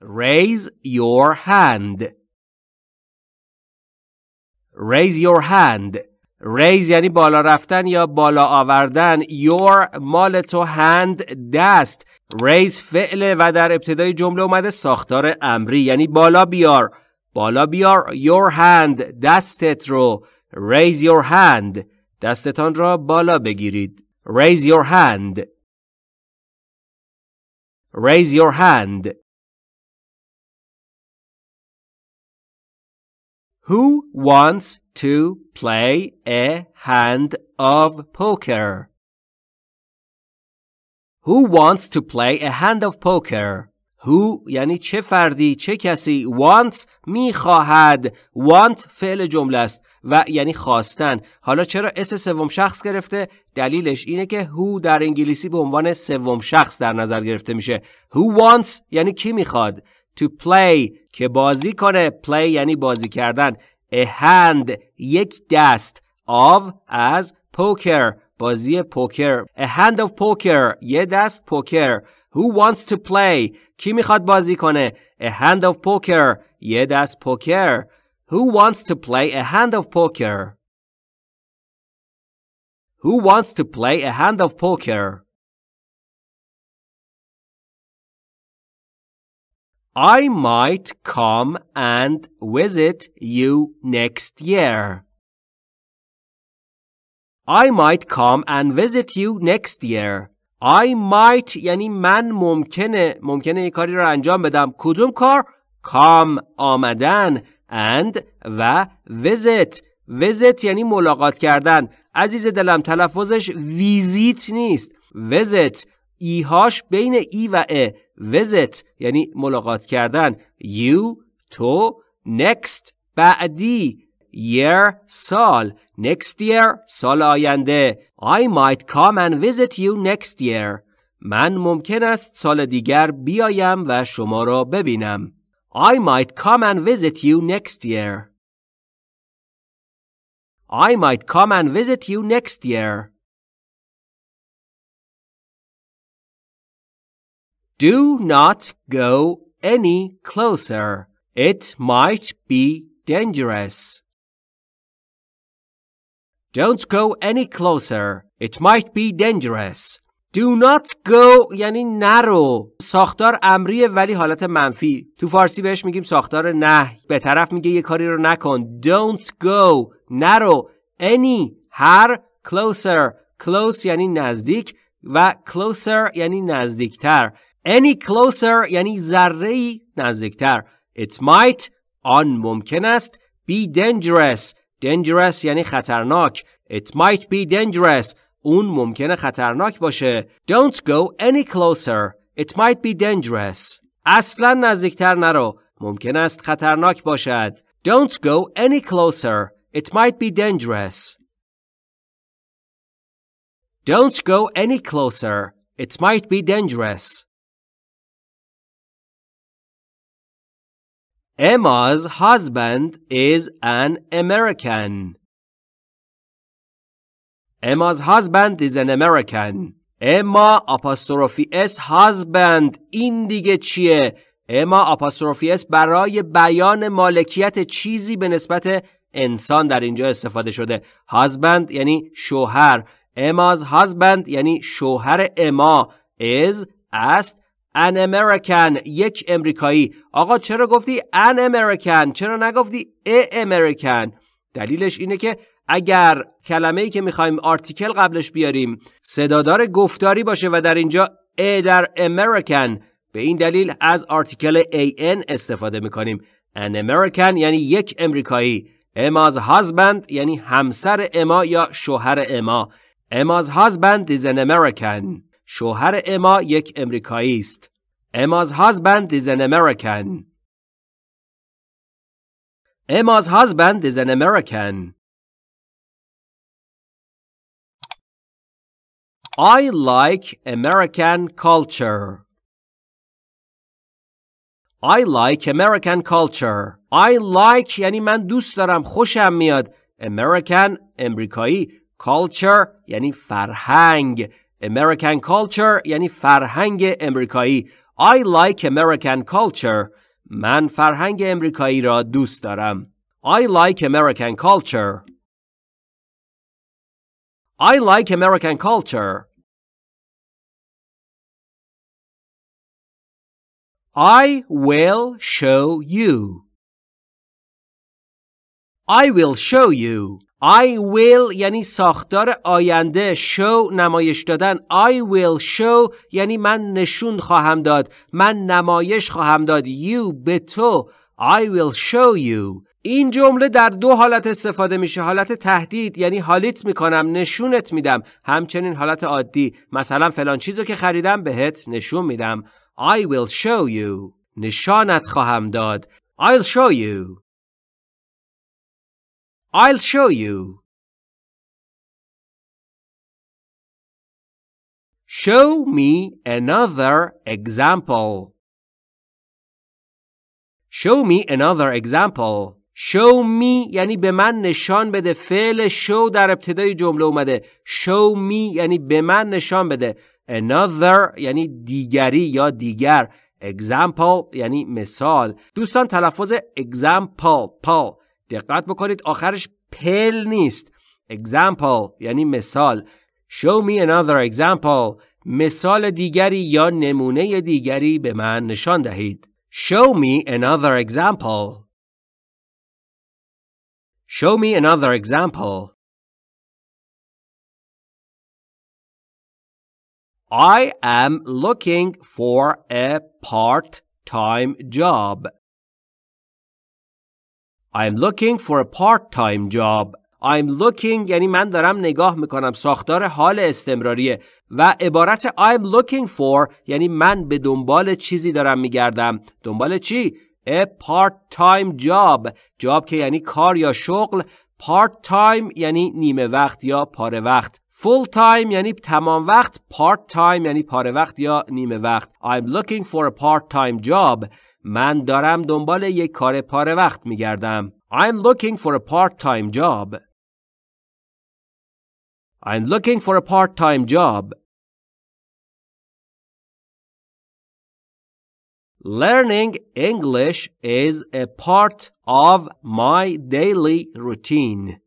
Raise your hand. Raise your hand. Raise یعنی بالا رفتن یا بالا آوردن. Your مال تو hand دست. Raise فعله و در ابتدای جمله اومده ساختار امری یعنی بالا بیار. بالا بیار your hand دستت رو. Raise your hand. دستتان را بالا بگیرید. Raise your hand. Raise your hand. Who wants to play a hand of poker? Who wants to play a hand of poker? Who یعنی چه فردی چه کسی wants میخواهد want فعل جمله است و یعنی خواستن حالا چرا اس سوم شخص گرفته دلیلش اینه که who در انگلیسی به عنوان سوم شخص در نظر گرفته میشه who wants یعنی کی میخواد to play که بازی کنه پلی یعنی بازی کردن hand یک دست آو از پوکر بازی پوکر a hand of poker یه دست پوکر who wants to play کی میخواد بازی کنه a hand of poker یه دست پوکر who wants to play a hand of poker who wants to play a hand of poker I might come and visit you next year. I might come and visit you next year. I might یعنی من ممکنه ممکنه یه کاری رو انجام بدم کدوم کار come آمدن and و visit visit یعنی ملاقات کردن عزیز دلم تلفظش ویزیت نیست visit ایهاش بین ای و ا visit یعنی ملاقات کردن you تو next بعدی year سال next year سال آینده I might come and visit you next year من ممکن است سال دیگر بیایم و شما را ببینم I might come and visit you next year I might come and visit you next year Do not go any closer. It might be dangerous. Don't go any closer. It might be dangerous. Do not go یعنی نرو ساختار امریه ولی حالت منفی تو فارسی بهش میگیم ساختار نه به طرف میگه یه کاری رو نکن Don't go نرو any هر closer close یعنی نزدیک و closer یعنی نزدیکتر any closer یعنی ذره نزدیکتر it might آن ممکن است be dangerous dangerous یعنی خطرناک it might be dangerous اون ممکنه خطرناک باشه don't go any closer it might be dangerous اصلا نزدیکتر نرو ممکن است خطرناک باشد don't go any closer it might be dangerous don't go any closer it might be dangerous Emma's husband is an American. Emma's husband is an American. Emma apostrophe s husband این دیگه چیه؟ اما آپاستروفی اس برای بیان مالکیت چیزی به نسبت انسان در اینجا استفاده شده. husband یعنی شوهر. Emma's husband یعنی شوهر اما is است an American یک امریکایی آقا چرا گفتی an American چرا نگفتی a American دلیلش اینه که اگر کلمه ای که میخوایم آرتیکل قبلش بیاریم صدادار گفتاری باشه و در اینجا A در American به این دلیل از آرتیکل AN استفاده میکنیم An American یعنی یک امریکایی Emma's husband یعنی همسر اما یا شوهر اما Emma's husband is an American شوهر اما یک امریکایی است Emma's husband is an American. Emma's husband is an American. I like American culture. I like American culture. I like یعنی من دوست دارم خوشم میاد. American امریکایی. Culture یعنی فرهنگ. American culture یعنی فرهنگ امریکایی. I like American culture. من فرهنگ امریکایی را دوست دارم. I like American culture. I like American culture. I will show you. I will show you. I will یعنی ساختار آینده show نمایش دادن I will show یعنی من نشون خواهم داد من نمایش خواهم داد you به تو I will show you این جمله در دو حالت استفاده میشه حالت تهدید یعنی حالیت میکنم نشونت میدم همچنین حالت عادی مثلا فلان چیزو که خریدم بهت نشون میدم I will show you نشانت خواهم داد I'll show you I'll show you. Show me another example. Show me another example. Show me یعنی به من نشان بده فعل show در ابتدای جمله اومده show me یعنی به من نشان بده another یعنی دیگری یا دیگر example یعنی مثال دوستان تلفظ example پا دقت بکنید آخرش پل نیست example یعنی مثال show me another example مثال دیگری یا نمونه دیگری به من نشان دهید show me another example show me another example I am looking for a part-time job I'm looking for a part-time job. I'm looking یعنی من دارم نگاه میکنم ساختار حال استمراریه و عبارت I'm looking for یعنی من به دنبال چیزی دارم میگردم دنبال چی؟ A part-time job جاب که یعنی کار یا شغل part time یعنی نیمه وقت یا پاره وقت full time یعنی تمام وقت part time یعنی پاره وقت یا نیمه وقت I'm looking for a part time job من دارم دنبال یک کار پاره وقت می گردم. I'm looking for a part-time job. I'm looking for a part-time job. Learning English is a part of my daily routine.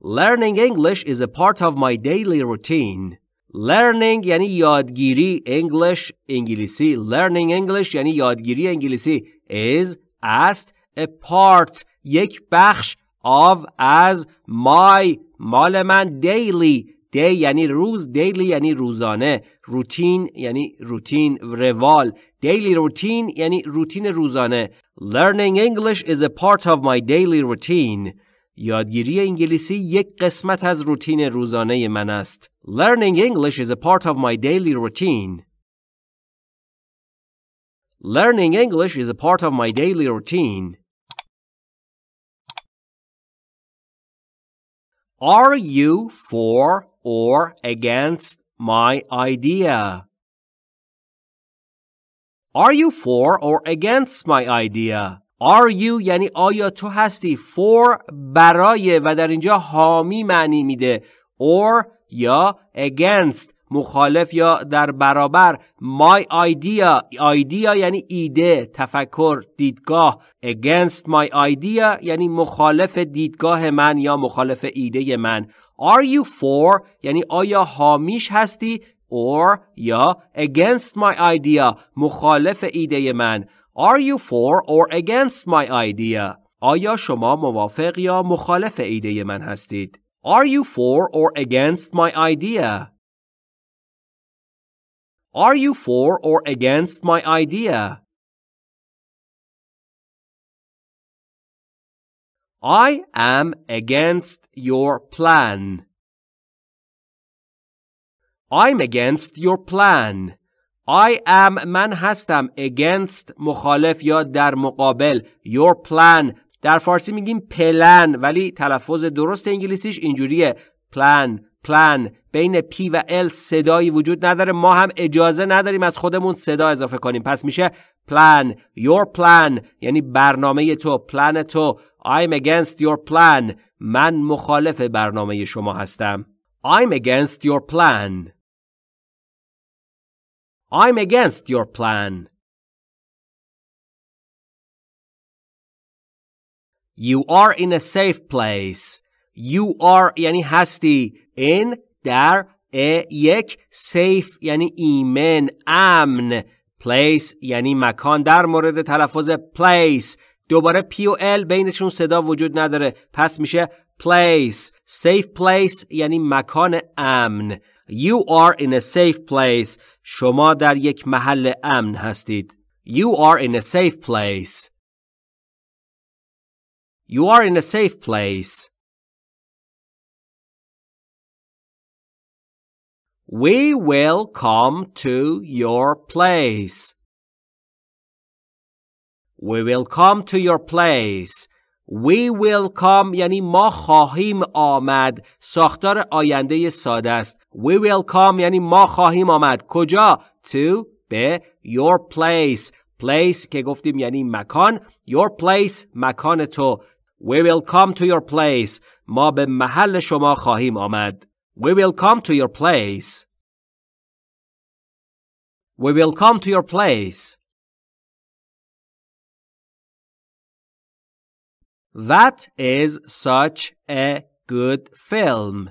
Learning English is a part of my daily routine. learning یعنی یادگیری English انگلیسی learning English یعنی یادگیری انگلیسی is است a part یک بخش of از my مال من daily day یعنی روز daily یعنی روزانه روتین یعنی روتین روال daily routine یعنی روتین روزانه learning English is a part of my daily routine یادگیری انگلیسی یک قسمت از روتین روزانه من است. Learning English is a part of my daily routine. Learning English is a part of my daily routine. Are you for or against my idea? Are you for or against my idea? Are you یعنی آیا تو هستی for برای و در اینجا حامی معنی میده or یا against مخالف یا در برابر my idea idea یعنی ایده تفکر دیدگاه against my idea یعنی مخالف دیدگاه من یا مخالف ایده من are you for یعنی آیا حامیش هستی or یا against my idea مخالف ایده من Are you for or against my idea? آیا شما موافق یا مخالف ایده من هستید؟ Are you for or against my idea? Are you for or against my idea? I am against your plan. I'm against your plan. I am من هستم against مخالف یا در مقابل your plan در فارسی میگیم پلن ولی تلفظ درست انگلیسیش اینجوریه پلن پلن بین پی و ال صدایی وجود نداره ما هم اجازه نداریم از خودمون صدا اضافه کنیم پس میشه پلن your plan یعنی برنامه تو پلن تو I'm against your plan من مخالف برنامه شما هستم I'm against your plan I'm against your plan. You are in a safe place. You are یعنی هستی in در a یک safe یعنی ایمن امن place یعنی مکان در مورد تلفظ place دوباره پی بینشون صدا وجود نداره پس میشه place safe place یعنی مکان امن You are in a safe place شما در یک محل امن هستید You are in a safe place You are in a safe place We will come to your place We will come to your place We will come یعنی ما خواهیم آمد ساختار آینده ساده است We will come یعنی ما خواهیم آمد کجا؟ To به your place place که گفتیم یعنی مکان your place مکان تو We will come to your place ما به محل شما خواهیم آمد We will come to your place We will come to your place That is such a good film.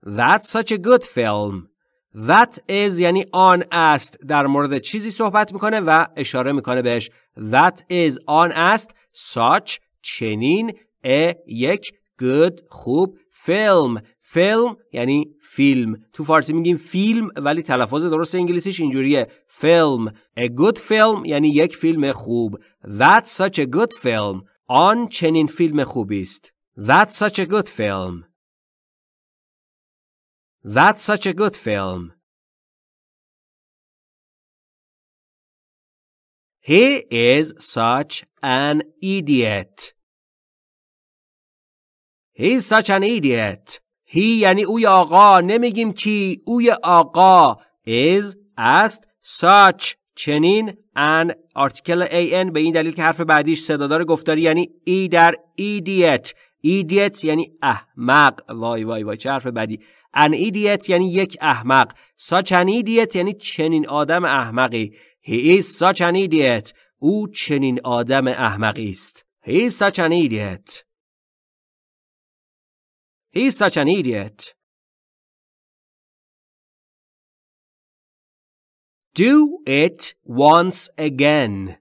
That's such a good film. That is یعنی آن است در مورد چیزی صحبت میکنه و اشاره میکنه بهش That is آن است such چنین a یک good خوب film. فیلم یعنی فیلم تو فارسی میگیم فیلم ولی تلفظ درست انگلیسیش اینجوریه فیلم a good film یعنی یک فیلم خوب that's such a good film آن چنین فیلم خوبی است that's such a good film that's such a good film He is such an idiot. is such an idiot. هی یعنی اوی آقا نمیگیم کی اوی آقا از است such چنین ان آرتیکل ای n به این دلیل که حرف بعدیش صدادار گفتاری یعنی ای e در ایدیت ایدیت یعنی احمق وای وای وای چه حرف بعدی ان ایدیت یعنی یک احمق such an idiot یعنی چنین آدم احمقی he is such an idiot او چنین آدم احمقی است he is such an idiot He's such an idiot. Do it once again.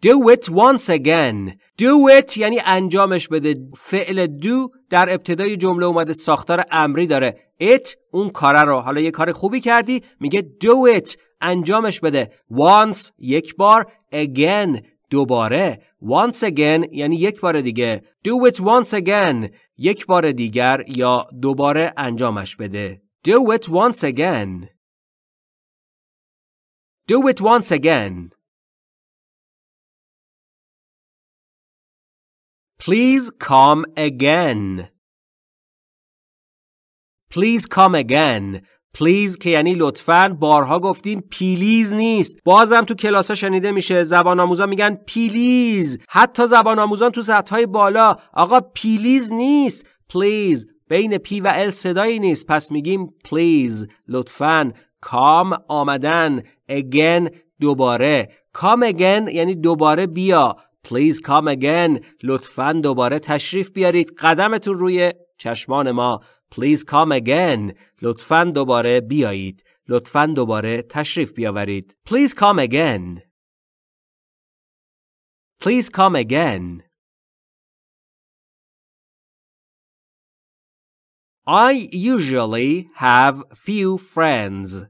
Do it once again. Do it یعنی انجامش بده. فعل do در ابتدای جمله اومده ساختار امری داره. It اون کاره رو. حالا یه کار خوبی کردی میگه do it. انجامش بده. Once یک بار. Again دوباره. once again یعنی یک بار دیگه do it once again یک بار دیگر یا دوباره انجامش بده do it once again do it once again please come again please come again پلیز که یعنی لطفا بارها گفتیم پیلیز نیست بازم تو ها شنیده میشه زبان آموزان میگن پیلیز حتی زبان آموزان تو سطح بالا آقا پیلیز نیست پلیز بین پی و ال صدایی نیست پس میگیم پلیز لطفا کام آمدن اگن دوباره کام اگن یعنی دوباره بیا پلیز کام اگن لطفا دوباره تشریف بیارید قدمتون روی چشمان ما Please come again. لطفاً دوباره بیایید. لطفاً دوباره تشریف بیاورید. Please come again. Please come again. I usually have few friends.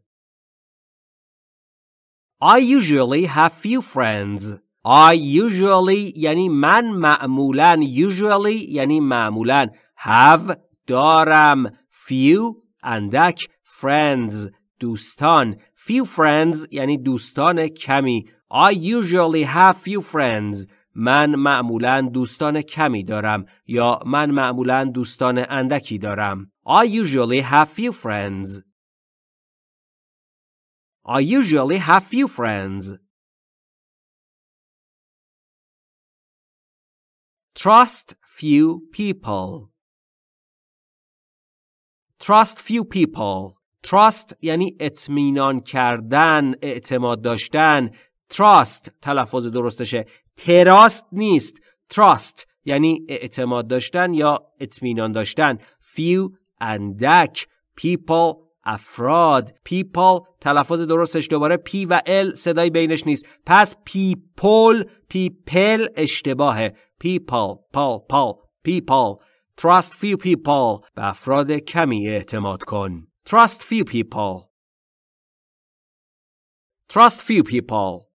I usually have few friends. I usually یعنی من معمولا usually یعنی معمولا have دارم few اندک friends دوستان few friends یعنی دوستان کمی I usually have few friends من معمولا دوستان کمی دارم یا من معمولا دوستان اندکی دارم I usually have few friends I usually have few friends Trust few people Trust few people. Trust یعنی اطمینان کردن، اعتماد داشتن. Trust تلفظ درستشه. تراست نیست. Trust یعنی اعتماد داشتن یا اطمینان داشتن. Few اندک. People افراد. People تلفظ درستش دوباره پی و ال صدای بینش نیست. پس people people اشتباهه. People, پال, پال, people. Trust few people به افراد کمی اعتماد کن. Trust few people. Trust few people.